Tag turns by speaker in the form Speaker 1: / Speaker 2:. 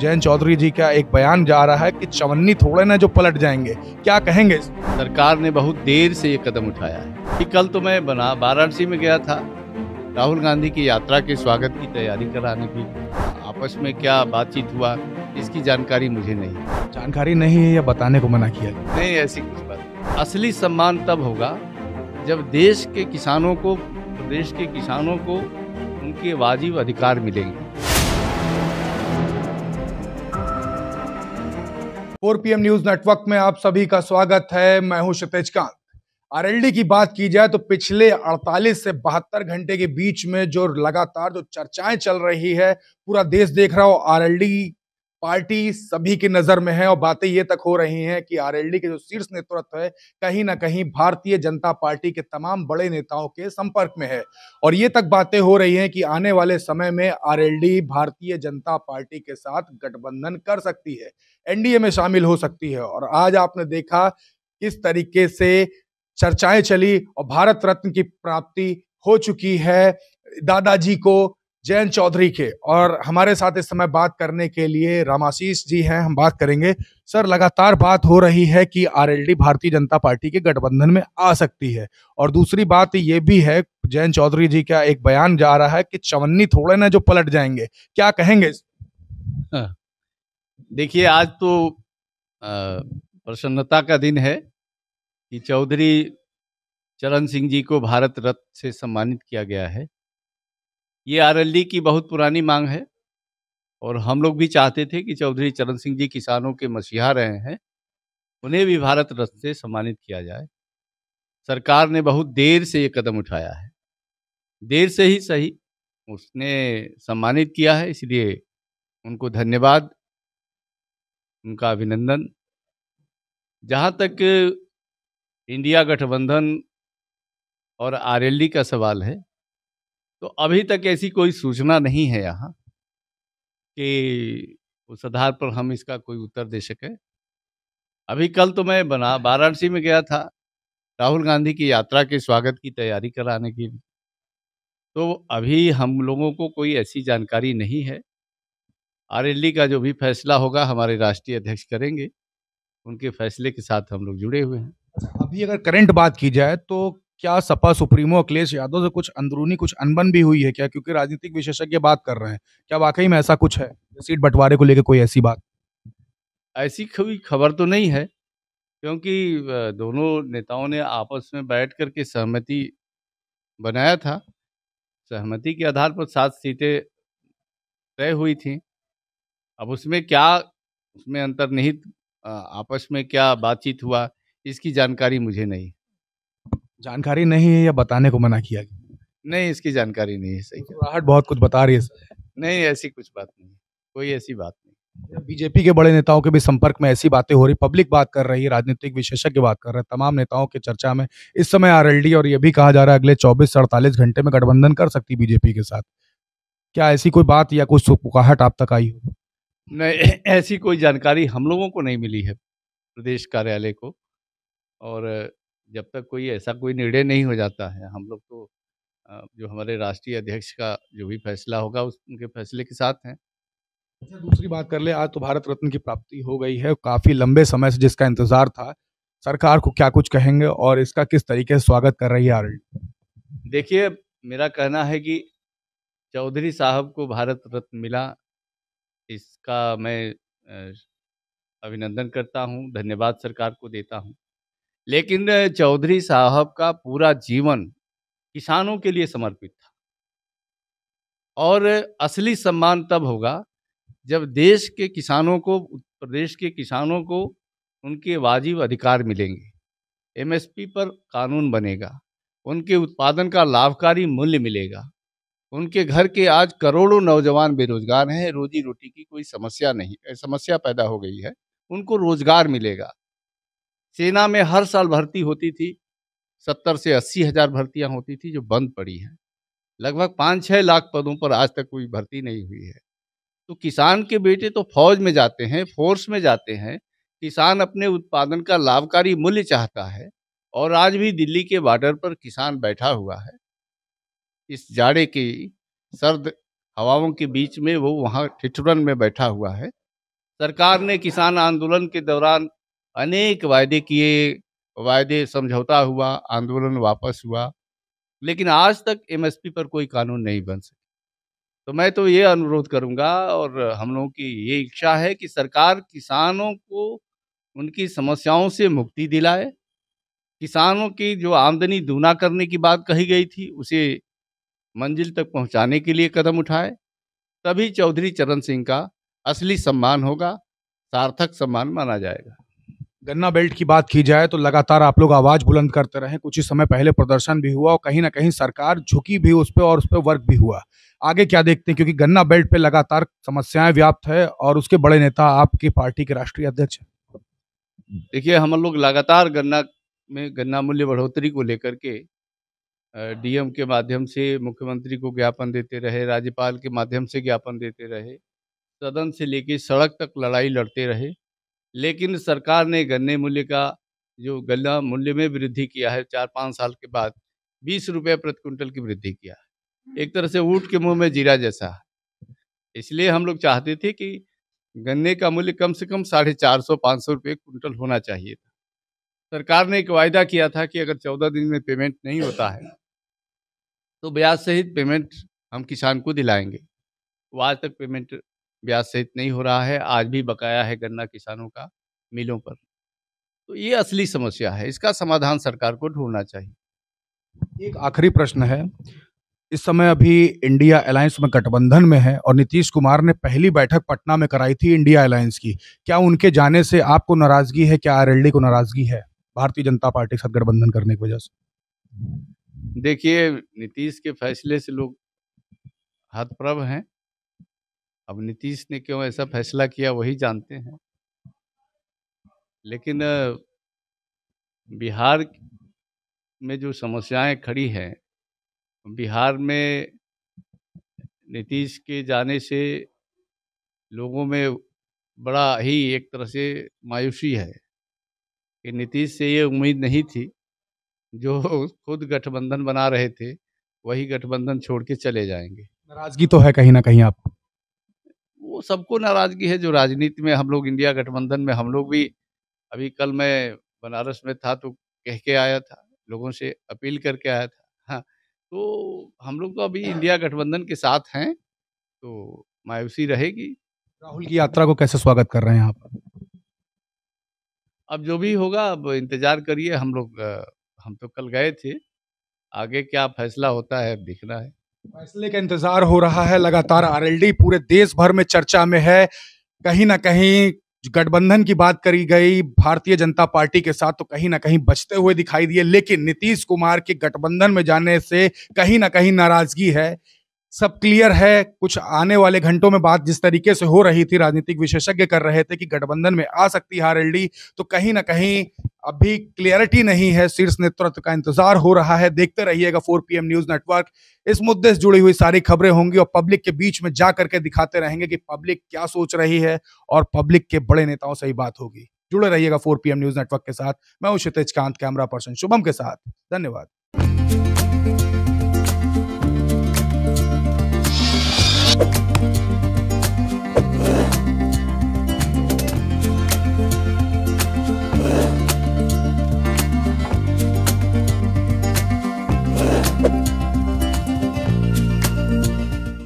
Speaker 1: जयंत चौधरी जी का एक बयान जा रहा है कि चवन्नी थोड़े ना जो पलट जाएंगे क्या कहेंगे
Speaker 2: सरकार ने बहुत देर से ये कदम उठाया है कि कल तो मैं बना वाराणसी में गया था राहुल गांधी की यात्रा के स्वागत की तैयारी कराने की आपस में क्या बातचीत हुआ इसकी जानकारी मुझे नहीं
Speaker 1: जानकारी नहीं है या बताने को मना किया
Speaker 2: नहीं ऐसी कुछ बात असली सम्मान तब होगा जब देश के किसानों को प्रदेश के किसानों को उनके वाजिब अधिकार मिलेंगे फोर
Speaker 1: पीएम न्यूज नेटवर्क में आप सभी का स्वागत है मैं हूं क्षितेज कांत आरएलडी की बात की जाए तो पिछले 48 से बहत्तर घंटे के बीच में जो लगातार जो चर्चाएं चल रही है पूरा देश देख रहा हो आरएलडी पार्टी सभी की नजर में है और बातें ये तक हो रही हैं कि आरएलडी के जो शीर्ष नेतृत्व है कहीं ना कहीं भारतीय जनता पार्टी के तमाम बड़े नेताओं के संपर्क में है और ये तक बातें हो रही हैं कि आने वाले समय में आरएलडी भारतीय जनता पार्टी के साथ गठबंधन कर सकती है एनडीए में शामिल हो सकती है और आज आपने देखा किस तरीके से चर्चाएं चली और भारत रत्न की प्राप्ति हो चुकी है दादाजी को जयंत चौधरी के और हमारे साथ इस समय बात करने के लिए रामाशीष जी हैं हम बात करेंगे सर लगातार बात हो रही है कि आरएलडी भारतीय जनता पार्टी के गठबंधन में आ सकती है और दूसरी बात ये भी है जयंत चौधरी जी का एक बयान जा रहा है कि चवन्नी थोड़े ना जो पलट जाएंगे क्या कहेंगे
Speaker 2: हाँ। देखिए आज तो प्रसन्नता का दिन है कि चौधरी चरण सिंह जी को भारत रत्न से सम्मानित किया गया है ये आरएलडी की बहुत पुरानी मांग है और हम लोग भी चाहते थे कि चौधरी चरण सिंह जी किसानों के मसीहा रहे हैं उन्हें भी भारत रत्न से सम्मानित किया जाए सरकार ने बहुत देर से ये कदम उठाया है देर से ही सही उसने सम्मानित किया है इसलिए उनको धन्यवाद उनका अभिनंदन जहाँ तक इंडिया गठबंधन और आरएलडी का सवाल है तो अभी तक ऐसी कोई सूचना नहीं है यहाँ कि उस आधार पर हम इसका कोई उत्तर दे सकें अभी कल तो मैं बना वाराणसी में गया था राहुल गांधी की यात्रा के स्वागत की तैयारी कराने के लिए तो अभी हम लोगों को कोई ऐसी जानकारी नहीं है आर का जो भी फैसला होगा हमारे राष्ट्रीय अध्यक्ष करेंगे उनके फैसले के साथ हम लोग जुड़े हुए हैं
Speaker 1: अभी अगर करंट बात की जाए तो क्या सपा सुप्रीमो अखिलेश यादव से कुछ अंदरूनी कुछ अनबन भी हुई है क्या क्योंकि राजनीतिक विशेषज्ञ बात कर रहे हैं क्या वाकई में ऐसा कुछ है सीट बंटवारे को लेकर कोई ऐसी बात
Speaker 2: ऐसी कोई खबर तो नहीं है क्योंकि दोनों नेताओं ने आपस में बैठ करके सहमति बनाया था सहमति के आधार पर सात सीटें तय हुई थी अब उसमें क्या उसमें अंतर्निहित आपस में क्या बातचीत हुआ इसकी जानकारी मुझे नहीं
Speaker 1: जानकारी नहीं है या बताने को मना किया गया
Speaker 2: नहीं इसकी जानकारी नहीं है सही
Speaker 1: राहट बहुत कुछ बता रही है सर
Speaker 2: नहीं ऐसी कुछ बात नहीं कोई ऐसी बात नहीं
Speaker 1: बीजेपी के बड़े नेताओं के भी संपर्क में ऐसी बातें हो रही पब्लिक बात कर रही है राजनीतिक विशेषज्ञ बात कर रहे हैं तमाम नेताओं के चर्चा में इस समय आरएलडी और यह भी कहा जा रहा है अगले 24 से घंटे में गठबंधन कर सकती बीजेपी के साथ क्या ऐसी कोई बात या कोई सुपुकाहट आप तक आई हो
Speaker 2: नहीं ऐसी कोई जानकारी हम लोगों को नहीं मिली है प्रदेश कार्यालय को और जब तक कोई ऐसा कोई निर्णय नहीं हो जाता है हम लोग तो जो हमारे राष्ट्रीय अध्यक्ष का जो भी फैसला होगा उस उनके फैसले के साथ हैं अच्छा दूसरी बात कर ले आज तो भारत रत्न की प्राप्ति हो गई
Speaker 1: है काफी लंबे समय से जिसका इंतजार था सरकार को क्या कुछ कहेंगे और इसका किस तरीके से स्वागत कर रही है
Speaker 2: देखिए मेरा कहना है कि चौधरी साहब को भारत रत्न मिला इसका मैं अभिनंदन करता हूं धन्यवाद सरकार को देता हूं लेकिन चौधरी साहब का पूरा जीवन किसानों के लिए समर्पित था और असली सम्मान तब होगा जब देश के किसानों को प्रदेश के किसानों को उनके वाजिब अधिकार मिलेंगे एमएसपी पर कानून बनेगा उनके उत्पादन का लाभकारी मूल्य मिलेगा उनके घर के आज करोड़ों नौजवान बेरोजगार हैं रोजी रोटी की कोई समस्या नहीं समस्या पैदा हो गई है उनको रोजगार मिलेगा सेना में हर साल भर्ती होती थी सत्तर से अस्सी हज़ार भर्तियाँ होती थी जो बंद पड़ी हैं लगभग पाँच छः लाख पदों पर आज तक कोई भर्ती नहीं हुई है तो किसान के बेटे तो फौज में जाते हैं फोर्स में जाते हैं किसान अपने उत्पादन का लाभकारी मूल्य चाहता है और आज भी दिल्ली के बॉर्डर पर किसान बैठा हुआ है इस जाड़े की सर्द हवाओं के बीच में वो वहाँ ठिठुरन में बैठा हुआ है सरकार ने किसान आंदोलन के दौरान अनेक वायदे किए वायदे समझौता हुआ आंदोलन वापस हुआ लेकिन आज तक एमएसपी पर कोई कानून नहीं बन सका तो मैं तो ये अनुरोध करूंगा और हम लोगों की ये इच्छा है कि सरकार किसानों को उनकी समस्याओं से मुक्ति दिलाए किसानों की जो आमदनी दूना करने की बात कही गई थी उसे मंजिल तक पहुंचाने के लिए कदम उठाए तभी चौधरी चरण सिंह का असली सम्मान होगा सार्थक सम्मान माना जाएगा
Speaker 1: गन्ना बेल्ट की बात की जाए तो लगातार आप लोग आवाज़ बुलंद करते रहे कुछ ही समय पहले प्रदर्शन भी हुआ और कहीं ना कहीं सरकार झुकी भी उस पर और उस पर वर्क भी हुआ आगे क्या देखते हैं क्योंकि गन्ना बेल्ट पे लगातार समस्याएं व्याप्त है और उसके बड़े नेता आपकी पार्टी के राष्ट्रीय अध्यक्ष
Speaker 2: देखिए हम लोग लगातार गन्ना में गन्ना मूल्य बढ़ोतरी को लेकर के डीएम के माध्यम से मुख्यमंत्री को ज्ञापन देते रहे राज्यपाल के माध्यम से ज्ञापन देते रहे सदन से लेके सड़क तक लड़ाई लड़ते रहे लेकिन सरकार ने गन्ने मूल्य का जो गन्ना मूल्य में वृद्धि किया है चार पाँच साल के बाद बीस रुपये प्रति क्विंटल की वृद्धि किया है हम्म। एक तरह से ऊँट के मुँह में जीरा जैसा इसलिए हम लोग चाहते थे कि गन्ने का मूल्य कम से कम साढ़े चार सौ पाँच सौ रुपये क्विंटल होना चाहिए था सरकार ने एक वायदा किया था कि अगर चौदह दिन में पेमेंट नहीं होता है तो ब्याज सहित पेमेंट हम किसान को दिलाएंगे वो आज तक पेमेंट ब्याज सहित नहीं हो रहा है आज भी बकाया है गन्ना किसानों का मिलों पर तो ये असली समस्या है इसका समाधान सरकार को ढूंढना चाहिए
Speaker 1: एक आखिरी प्रश्न है इस समय अभी इंडिया अलायंस में गठबंधन में है और नीतीश कुमार ने पहली बैठक पटना में कराई थी इंडिया अलायंस की क्या उनके जाने से आपको नाराजगी है क्या आर को नाराजगी है भारतीय जनता पार्टी के साथ गठबंधन करने की वजह से
Speaker 2: देखिए नीतीश के फैसले से लोग हतप्रभ हैं अब नीतीश ने क्यों ऐसा फैसला किया वही जानते हैं लेकिन बिहार में जो समस्याएं खड़ी हैं बिहार में नीतीश के जाने से लोगों में बड़ा ही एक तरह से मायूसी है कि नीतीश से ये उम्मीद नहीं थी जो खुद गठबंधन बना रहे थे वही गठबंधन छोड़ के चले जाएंगे
Speaker 1: नाराजगी तो है कहीं ना कहीं आप
Speaker 2: सबको नाराजगी है जो राजनीति में हम लोग इंडिया गठबंधन में हम लोग भी अभी कल मैं बनारस में था तो कह के आया था लोगों से अपील करके आया था हाँ तो हम लोग तो अभी इंडिया गठबंधन के साथ हैं तो मायूसी रहेगी राहुल
Speaker 1: की यात्रा को कैसे स्वागत कर रहे हैं आप
Speaker 2: अब जो भी होगा अब इंतजार करिए हम लोग हम तो कल गए थे आगे क्या फैसला होता है देखना है
Speaker 1: फैसले का इंतजार हो रहा है लगातार आरएलडी पूरे देश भर में चर्चा में है कहीं ना कहीं गठबंधन की बात करी गई भारतीय जनता पार्टी के साथ तो कहीं ना कहीं बचते हुए दिखाई दिए लेकिन नीतीश कुमार के गठबंधन में जाने से कहीं ना कहीं नाराजगी है सब क्लियर है कुछ आने वाले घंटों में बात जिस तरीके से हो रही थी राजनीतिक विशेषज्ञ कर रहे थे कि गठबंधन में आ सकती है आर तो कहीं ना कहीं अभी क्लियरिटी नहीं है शीर्ष नेतृत्व का इंतजार हो रहा है देखते रहिएगा फोर पीएम न्यूज नेटवर्क इस मुद्दे से जुड़ी हुई सारी खबरें होंगी और पब्लिक के बीच में जा करके दिखाते रहेंगे कि पब्लिक क्या सोच रही है और पब्लिक के बड़े नेताओं से ही बात होगी जुड़े रहिएगा फोर पीएम न्यूज नेटवर्क के साथ मैं हूँ क्षितिज कांत कैमरा पर्सन शुभम के साथ धन्यवाद